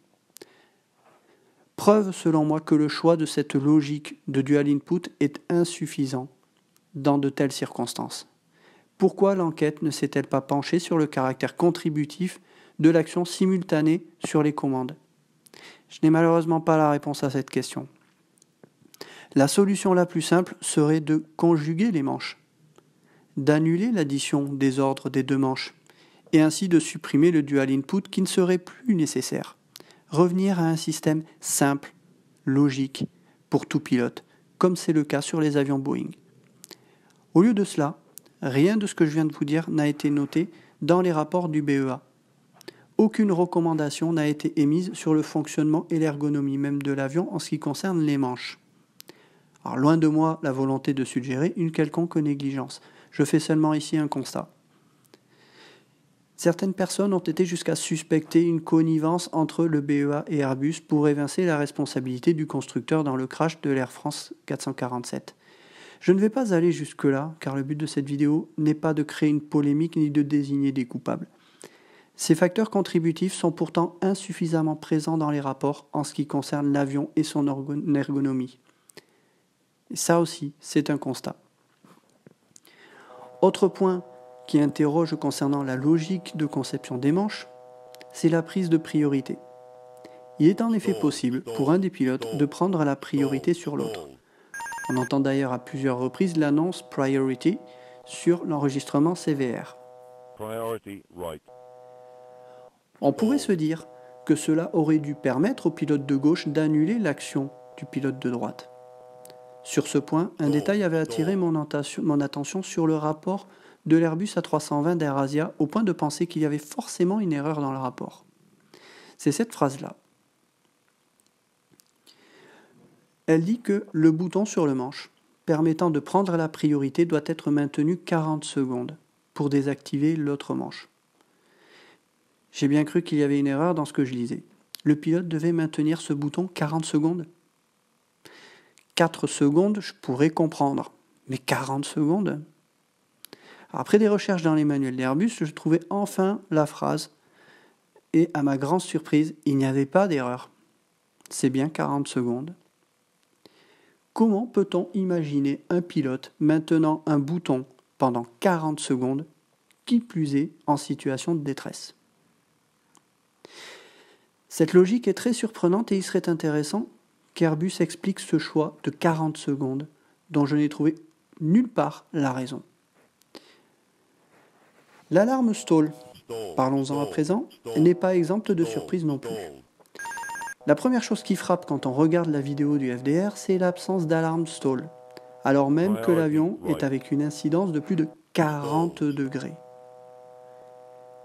Speaker 1: Preuve selon moi que le choix de cette logique de dual input est insuffisant dans de telles circonstances. Pourquoi l'enquête ne s'est-elle pas penchée sur le caractère contributif de l'action simultanée sur les commandes Je n'ai malheureusement pas la réponse à cette question. La solution la plus simple serait de conjuguer les manches, d'annuler l'addition des ordres des deux manches, et ainsi de supprimer le dual input qui ne serait plus nécessaire revenir à un système simple, logique, pour tout pilote, comme c'est le cas sur les avions Boeing. Au lieu de cela, rien de ce que je viens de vous dire n'a été noté dans les rapports du BEA. Aucune recommandation n'a été émise sur le fonctionnement et l'ergonomie même de l'avion en ce qui concerne les manches. Alors loin de moi la volonté de suggérer une quelconque négligence. Je fais seulement ici un constat. Certaines personnes ont été jusqu'à suspecter une connivence entre le BEA et Airbus pour évincer la responsabilité du constructeur dans le crash de l'Air France 447. Je ne vais pas aller jusque-là, car le but de cette vidéo n'est pas de créer une polémique ni de désigner des coupables. Ces facteurs contributifs sont pourtant insuffisamment présents dans les rapports en ce qui concerne l'avion et son ergonomie. ça aussi, c'est un constat. Autre point qui interroge concernant la logique de conception des manches, c'est la prise de priorité. Il est en effet possible pour un des pilotes de prendre la priorité sur l'autre. On entend d'ailleurs à plusieurs reprises l'annonce Priority sur l'enregistrement CVR. On pourrait se dire que cela aurait dû permettre au pilote de gauche d'annuler l'action du pilote de droite. Sur ce point, un détail avait attiré mon, attention sur le rapport de l'Airbus A320 d'Airasia au point de penser qu'il y avait forcément une erreur dans le rapport. C'est cette phrase-là. Elle dit que le bouton sur le manche permettant de prendre la priorité doit être maintenu 40 secondes pour désactiver l'autre manche. J'ai bien cru qu'il y avait une erreur dans ce que je lisais. Le pilote devait maintenir ce bouton 40 secondes. 4 secondes, je pourrais comprendre. Mais 40 secondes après des recherches dans les manuels d'Airbus, je trouvais enfin la phrase. Et à ma grande surprise, il n'y avait pas d'erreur. C'est bien 40 secondes. Comment peut-on imaginer un pilote maintenant un bouton pendant 40 secondes, qui plus est en situation de détresse Cette logique est très surprenante et il serait intéressant qu'Airbus explique ce choix de 40 secondes dont je n'ai trouvé nulle part la raison. L'alarme stall, parlons-en à présent, n'est pas exempte de surprise non plus. La première chose qui frappe quand on regarde la vidéo du FDR, c'est l'absence d'alarme stall, alors même que l'avion est avec une incidence de plus de 40 degrés.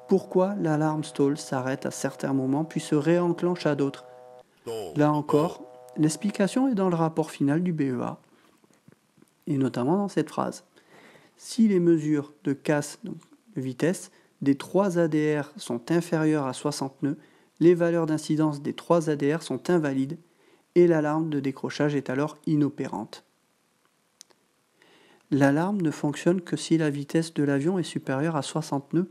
Speaker 1: Pourquoi l'alarme stall s'arrête à certains moments puis se réenclenche à d'autres Là encore, l'explication est dans le rapport final du BEA, et notamment dans cette phrase. Si les mesures de casse, vitesse des 3 ADR sont inférieures à 60 nœuds, les valeurs d'incidence des 3 ADR sont invalides et l'alarme de décrochage est alors inopérante. L'alarme ne fonctionne que si la vitesse de l'avion est supérieure à 60 nœuds.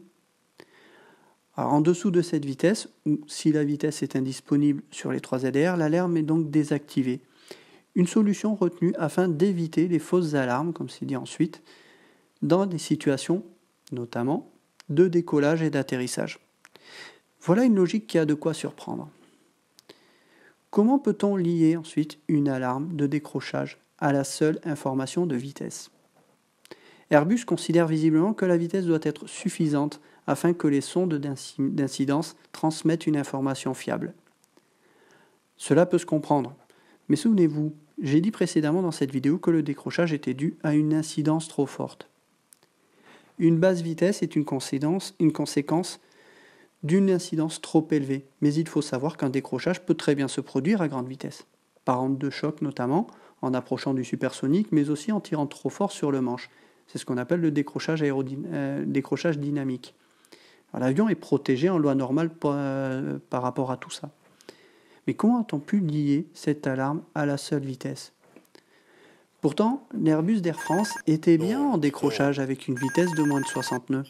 Speaker 1: en dessous de cette vitesse, ou si la vitesse est indisponible sur les 3 ADR, l'alarme est donc désactivée. Une solution retenue afin d'éviter les fausses alarmes, comme c'est dit ensuite, dans des situations notamment, de décollage et d'atterrissage. Voilà une logique qui a de quoi surprendre. Comment peut-on lier ensuite une alarme de décrochage à la seule information de vitesse Airbus considère visiblement que la vitesse doit être suffisante afin que les sondes d'incidence transmettent une information fiable. Cela peut se comprendre, mais souvenez-vous, j'ai dit précédemment dans cette vidéo que le décrochage était dû à une incidence trop forte. Une basse vitesse est une conséquence, d'une incidence trop élevée, mais il faut savoir qu'un décrochage peut très bien se produire à grande vitesse, par onde de choc notamment, en approchant du supersonique, mais aussi en tirant trop fort sur le manche. C'est ce qu'on appelle le décrochage, euh, dynamique. L'avion est protégé en loi normale euh, par rapport à tout ça. Mais comment a-t-on pu lier cette alarme à la seule vitesse Pourtant, l'Airbus d'Air France était bien en décrochage avec une vitesse de moins de 60 nœuds.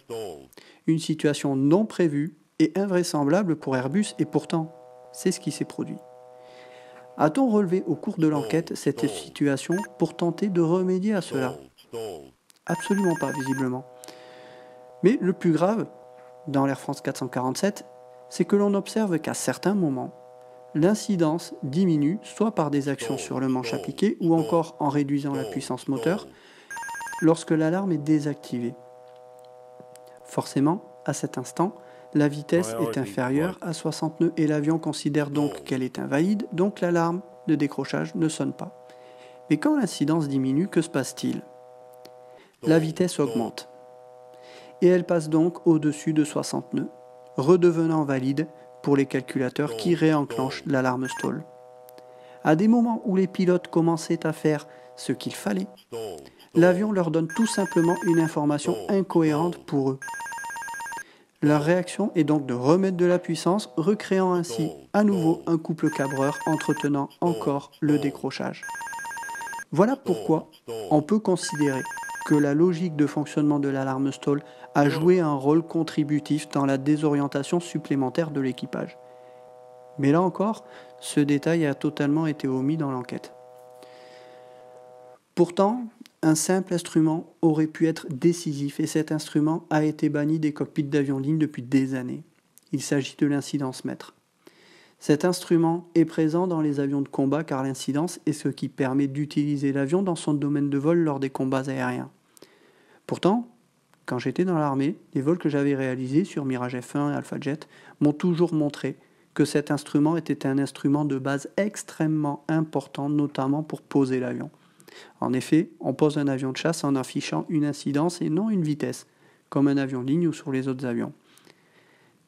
Speaker 1: Une situation non prévue et invraisemblable pour Airbus et pourtant, c'est ce qui s'est produit. A-t-on relevé au cours de l'enquête cette situation pour tenter de remédier à cela Absolument pas, visiblement. Mais le plus grave, dans l'Air France 447, c'est que l'on observe qu'à certains moments, l'incidence diminue soit par des actions sur le manche appliqué ou encore en réduisant la puissance moteur lorsque l'alarme est désactivée. Forcément, à cet instant, la vitesse est inférieure à 60 nœuds et l'avion considère donc qu'elle est invalide, donc l'alarme de décrochage ne sonne pas. Mais quand l'incidence diminue, que se passe-t-il La vitesse augmente et elle passe donc au-dessus de 60 nœuds, redevenant valide pour les calculateurs qui oh, réenclenchent oh. l'alarme stall. À des moments où les pilotes commençaient à faire ce qu'il fallait, oh, l'avion leur donne tout simplement une information incohérente pour eux. Leur réaction est donc de remettre de la puissance, recréant ainsi à nouveau un couple cabreur entretenant encore le décrochage. Voilà pourquoi on peut considérer que la logique de fonctionnement de l'alarme stall a joué un rôle contributif dans la désorientation supplémentaire de l'équipage. Mais là encore, ce détail a totalement été omis dans l'enquête. Pourtant, un simple instrument aurait pu être décisif et cet instrument a été banni des cockpits d'avions ligne depuis des années. Il s'agit de l'incidence maître. Cet instrument est présent dans les avions de combat car l'incidence est ce qui permet d'utiliser l'avion dans son domaine de vol lors des combats aériens. Pourtant, quand j'étais dans l'armée, les vols que j'avais réalisés sur Mirage F1 et Alpha Jet m'ont toujours montré que cet instrument était un instrument de base extrêmement important, notamment pour poser l'avion. En effet, on pose un avion de chasse en affichant une incidence et non une vitesse, comme un avion ligne ou sur les autres avions.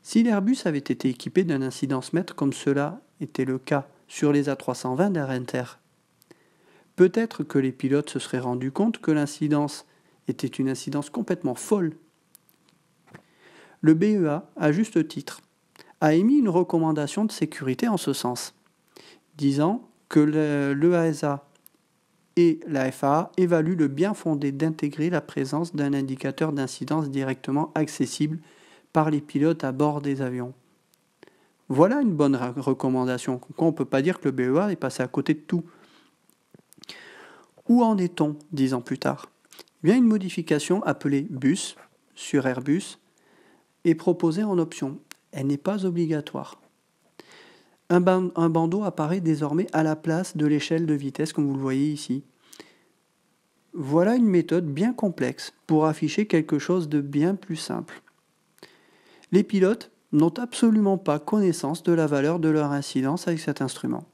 Speaker 1: Si l'Airbus avait été équipé d'un incidence mètre comme cela était le cas sur les A320 d'Arenter, peut-être que les pilotes se seraient rendus compte que l'incidence était une incidence complètement folle. Le BEA, à juste titre, a émis une recommandation de sécurité en ce sens, disant que l'EASA le et la FAA évaluent le bien fondé d'intégrer la présence d'un indicateur d'incidence directement accessible par les pilotes à bord des avions. Voilà une bonne recommandation. On ne peut pas dire que le BEA est passé à côté de tout. Où en est-on dix ans plus tard Bien une modification appelée bus sur Airbus est proposée en option. Elle n'est pas obligatoire. un, bandeau apparaît désormais à la place de l'échelle de vitesse comme vous le voyez ici. Voilà une méthode bien complexe pour afficher quelque chose de bien plus simple. Les pilotes n'ont absolument pas connaissance de la valeur de leur incidence avec cet instrument.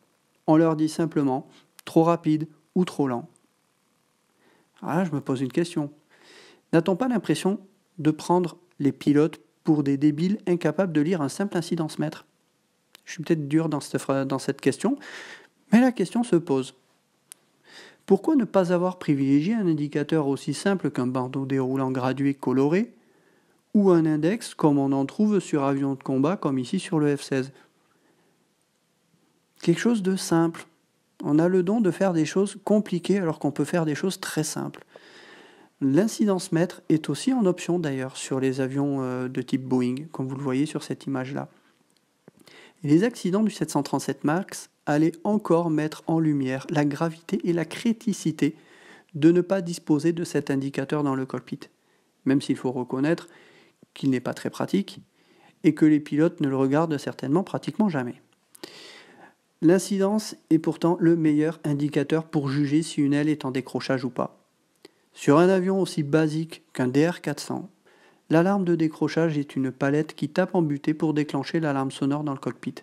Speaker 1: On leur dit simplement trop rapide ou trop lent. Ah, je me pose une question. N'a-t-on pas l'impression de prendre les pilotes pour des débiles incapables de lire un simple incidence-mètre Je suis peut-être dur dans cette, dans cette question, mais la question se pose. Pourquoi ne pas avoir privilégié un indicateur aussi simple qu'un bandeau déroulant gradué coloré ou un index comme on en trouve sur avion de combat comme ici sur le F-16 Quelque chose de simple, on a le don de faire des choses compliquées alors qu'on peut faire des choses très simples. L'incidence mètre est aussi en option d'ailleurs sur les avions euh, de type Boeing, comme vous le voyez sur cette image-là. Les accidents du 737 MAX allaient encore mettre en lumière la gravité et la criticité de ne pas disposer de cet indicateur dans le cockpit, même s'il faut reconnaître qu'il n'est pas très pratique et que les pilotes ne le regardent certainement pratiquement jamais. L'incidence est pourtant le meilleur indicateur pour juger si une aile est en décrochage ou pas. Sur un avion aussi basique qu'un DR400, l'alarme de décrochage est une palette qui tape en butée pour déclencher l'alarme sonore dans le cockpit.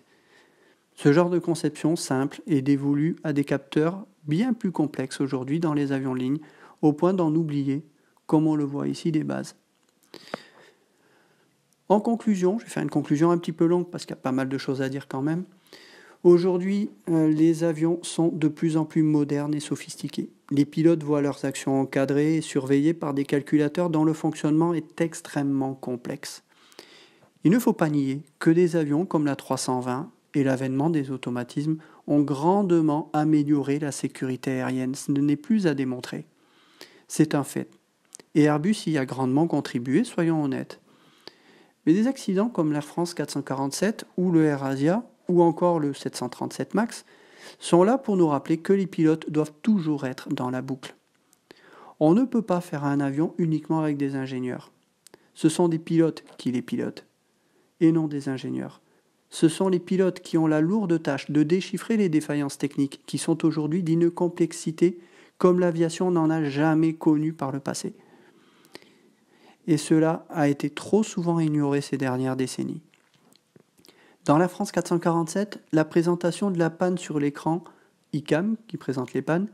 Speaker 1: Ce genre de conception simple est dévolue à des capteurs bien plus complexes aujourd'hui dans les avions de ligne, au point d'en oublier, comme on le voit ici, des bases. En conclusion, je vais faire une conclusion un petit peu longue parce qu'il y a pas mal de choses à dire quand même. Aujourd'hui, euh, les avions sont de plus en plus modernes et sophistiqués. Les pilotes voient leurs actions encadrées et surveillées par des calculateurs dont le fonctionnement est extrêmement complexe. Il ne faut pas nier que des avions comme la 320 et l'avènement des automatismes ont grandement amélioré la sécurité aérienne. Ce n'est plus à démontrer. C'est un fait. Et Airbus y a grandement contribué, soyons honnêtes. Mais des accidents comme l'Air France 447 ou le Asia ou encore le 737 MAX sont là pour nous rappeler que les pilotes doivent toujours être dans la boucle. On ne peut pas faire un avion uniquement avec des ingénieurs. Ce sont des pilotes qui les pilotent, et non des ingénieurs. Ce sont les pilotes qui ont la lourde tâche de déchiffrer les défaillances techniques qui sont aujourd'hui d'une complexité comme l'aviation n'en a jamais connue par le passé. Et cela a été trop souvent ignoré ces dernières décennies. Dans la France 447, la présentation de la panne sur l'écran, ICAM, qui présente les pannes,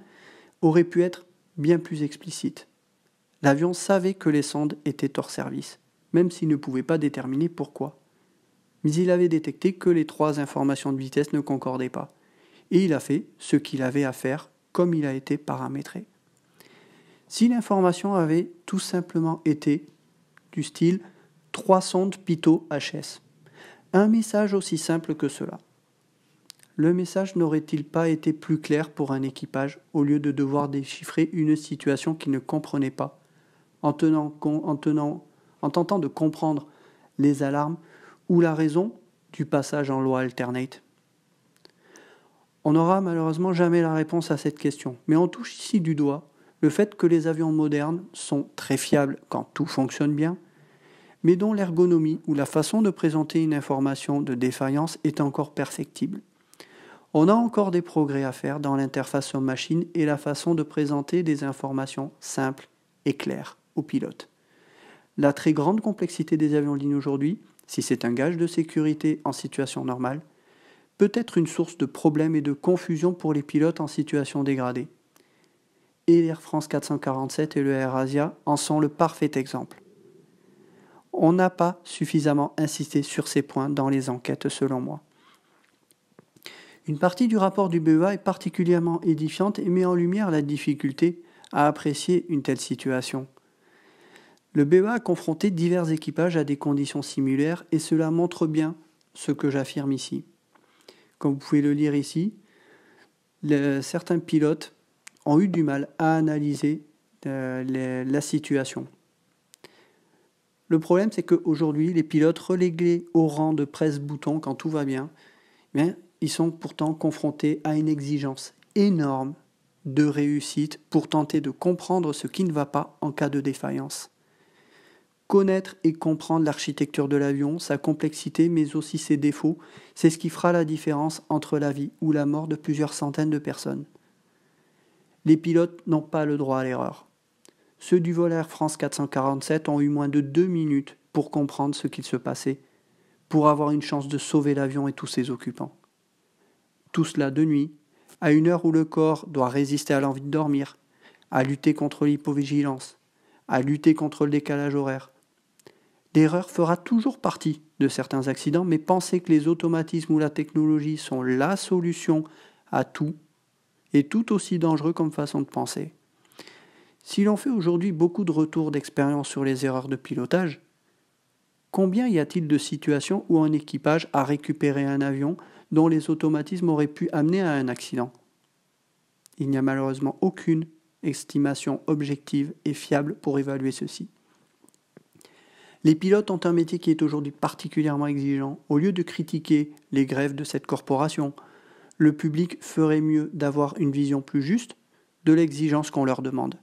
Speaker 1: aurait pu être bien plus explicite. L'avion savait que les sondes étaient hors service, même s'il ne pouvait pas déterminer pourquoi. Mais il avait détecté que les trois informations de vitesse ne concordaient pas, et il a fait ce qu'il avait à faire comme il a été paramétré. Si l'information avait tout simplement été du style 3 sondes Pitot HS, un message aussi simple que cela. Le message n'aurait-il pas été plus clair pour un équipage au lieu de devoir déchiffrer une situation qu'il ne comprenait pas en, tentant de comprendre les alarmes ou la raison du passage en loi alternate On n'aura malheureusement jamais la réponse à cette question, mais on touche ici du doigt le fait que les avions modernes sont très fiables quand tout fonctionne bien, mais dont l'ergonomie ou la façon de présenter une information de défaillance est encore perfectible. On a encore des progrès à faire dans l'interface sur machine et la façon de présenter des informations simples et claires aux pilotes. La très grande complexité des avions en ligne aujourd'hui, si c'est un gage de sécurité en situation normale, peut être une source de problèmes et de confusion pour les pilotes en situation dégradée. Et l'Air France 447 et le Air Asia en sont le parfait exemple on n'a pas suffisamment insisté sur ces points dans les enquêtes selon moi. Une partie du rapport du BEA est particulièrement édifiante et met en lumière la difficulté à apprécier une telle situation. Le BEA a confronté divers équipages à des conditions similaires et cela montre bien ce que j'affirme ici. Comme vous pouvez le lire ici, certains pilotes ont eu du mal à analyser euh, la situation. Le problème, c'est qu'aujourd'hui, les pilotes relégués au rang de presse-bouton quand tout va bien, eh bien, ils sont pourtant confrontés à une exigence énorme de réussite pour tenter de comprendre ce qui ne va pas en cas de défaillance. Connaître et comprendre l'architecture de l'avion, sa complexité, mais aussi ses défauts, c'est ce qui fera la différence entre la vie ou la mort de plusieurs centaines de personnes. Les pilotes n'ont pas le droit à l'erreur. Ceux du vol France 447 ont eu moins de deux minutes pour comprendre ce qu'il se passait, pour avoir une chance de sauver l'avion et tous ses occupants. Tout cela de nuit, à une heure où le corps doit résister à l'envie de dormir, à lutter contre l'hypovigilance, à lutter contre le décalage horaire. L'erreur fera toujours partie de certains accidents, mais penser que les automatismes ou la technologie sont la solution à tout est tout aussi dangereux comme façon de penser. Si l'on fait aujourd'hui beaucoup de retours d'expérience sur les erreurs de pilotage, combien y a-t-il de situations où un équipage a récupéré un avion dont les automatismes auraient pu amener à un accident Il n'y a malheureusement aucune estimation objective et fiable pour évaluer ceci. Les pilotes ont un métier qui est aujourd'hui particulièrement exigeant. Au lieu de critiquer les grèves de cette corporation, le public ferait mieux d'avoir une vision plus juste de l'exigence qu'on leur demande.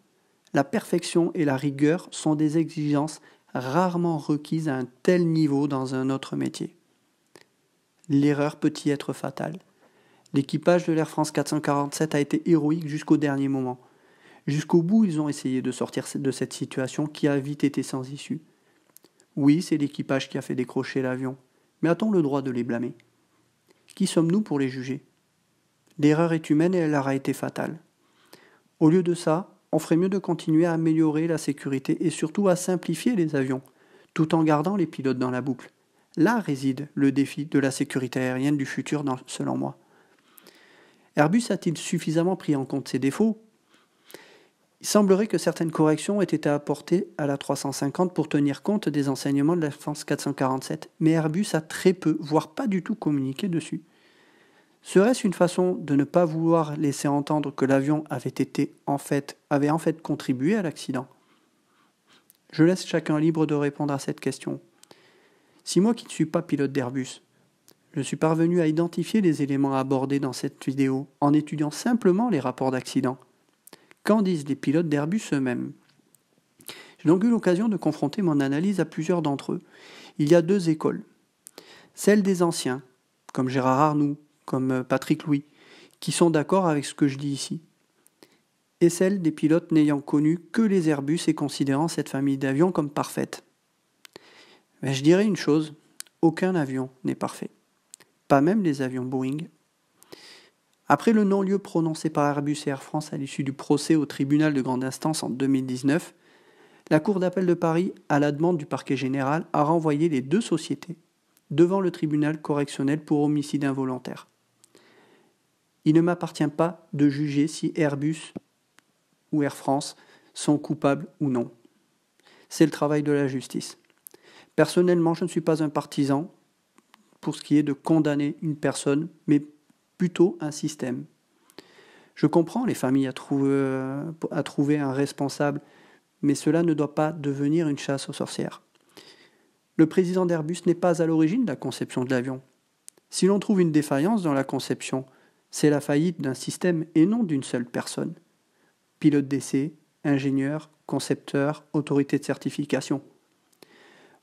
Speaker 1: La perfection et la rigueur sont des exigences rarement requises à un tel niveau dans un autre métier. L'erreur peut y être fatale. L'équipage de l'Air France 447 a été héroïque jusqu'au dernier moment. Jusqu'au bout, ils ont essayé de sortir de cette situation qui a vite été sans issue. Oui, c'est l'équipage qui a fait décrocher l'avion, mais a-t-on le droit de les blâmer Qui sommes-nous pour les juger L'erreur est humaine et elle aura été fatale. Au lieu de ça, on ferait mieux de continuer à améliorer la sécurité et surtout à simplifier les avions, tout en gardant les pilotes dans la boucle. Là réside le défi de la sécurité aérienne du futur, selon moi. Airbus a-t-il suffisamment pris en compte ses défauts Il semblerait que certaines corrections aient été apportées à la 350 pour tenir compte des enseignements de la France 447, mais Airbus a très peu, voire pas du tout communiqué dessus. Serait-ce une façon de ne pas vouloir laisser entendre que l'avion avait été en fait avait en fait contribué à l'accident Je laisse chacun libre de répondre à cette question. Si moi qui ne suis pas pilote d'Airbus, je suis parvenu à identifier les éléments abordés dans cette vidéo en étudiant simplement les rapports d'accident. Qu'en disent les pilotes d'Airbus eux-mêmes J'ai donc eu l'occasion de confronter mon analyse à plusieurs d'entre eux. Il y a deux écoles. Celle des anciens, comme Gérard Arnoux, comme euh, Patrick Louis, qui sont d'accord avec ce que je dis ici, et celle des pilotes n'ayant connu que les Airbus et considérant cette famille d'avions comme parfaite. Mais je dirais une chose, aucun avion n'est parfait, pas même les avions Boeing. Après le non-lieu prononcé par Airbus et Air France à l'issue du procès au tribunal de grande instance en 2019, la Cour d'appel de Paris, à la demande du parquet général, a renvoyé les deux sociétés devant le tribunal correctionnel pour homicide involontaire. Il ne m'appartient pas de juger si Airbus ou Air France sont coupables ou non. C'est le travail de la justice. Personnellement, je ne suis pas un partisan pour ce qui est de condamner une personne, mais plutôt un système. Je comprends les familles à trouver, euh, un responsable, mais cela ne doit pas devenir une chasse aux sorcières. Le président d'Airbus n'est pas à l'origine de la conception de l'avion. Si l'on trouve une défaillance dans la conception, c'est la faillite d'un système et non d'une seule personne. Pilote d'essai, ingénieur, concepteur, autorité de certification.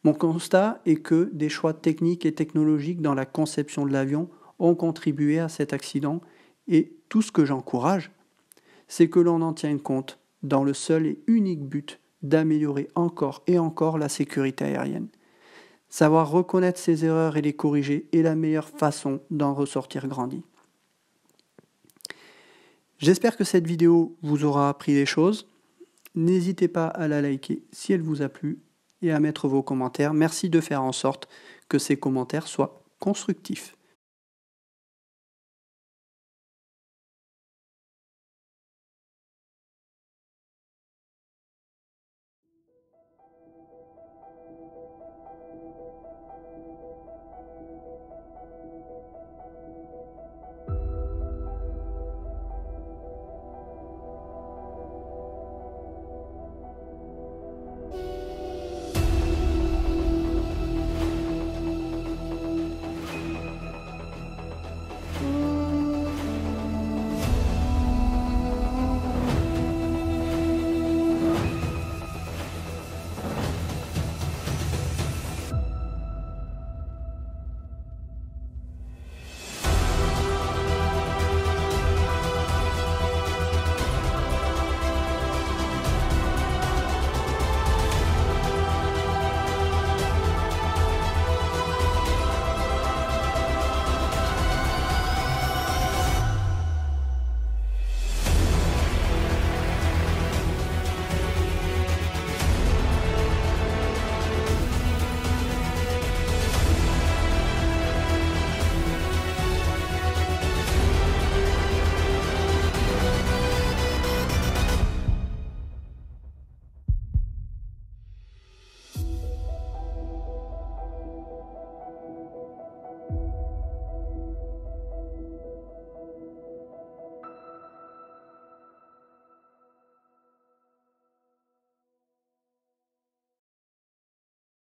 Speaker 1: Mon constat est que des choix techniques et technologiques dans la conception de l'avion ont contribué à cet accident et tout ce que j'encourage, c'est que l'on en tienne compte dans le seul et unique but d'améliorer encore et encore la sécurité aérienne. Savoir reconnaître ses erreurs et les corriger est la meilleure façon d'en ressortir grandi. J'espère que cette vidéo vous aura appris des choses. N'hésitez pas à la liker si elle vous a plu et à mettre vos commentaires. Merci de faire en sorte que ces commentaires soient constructifs.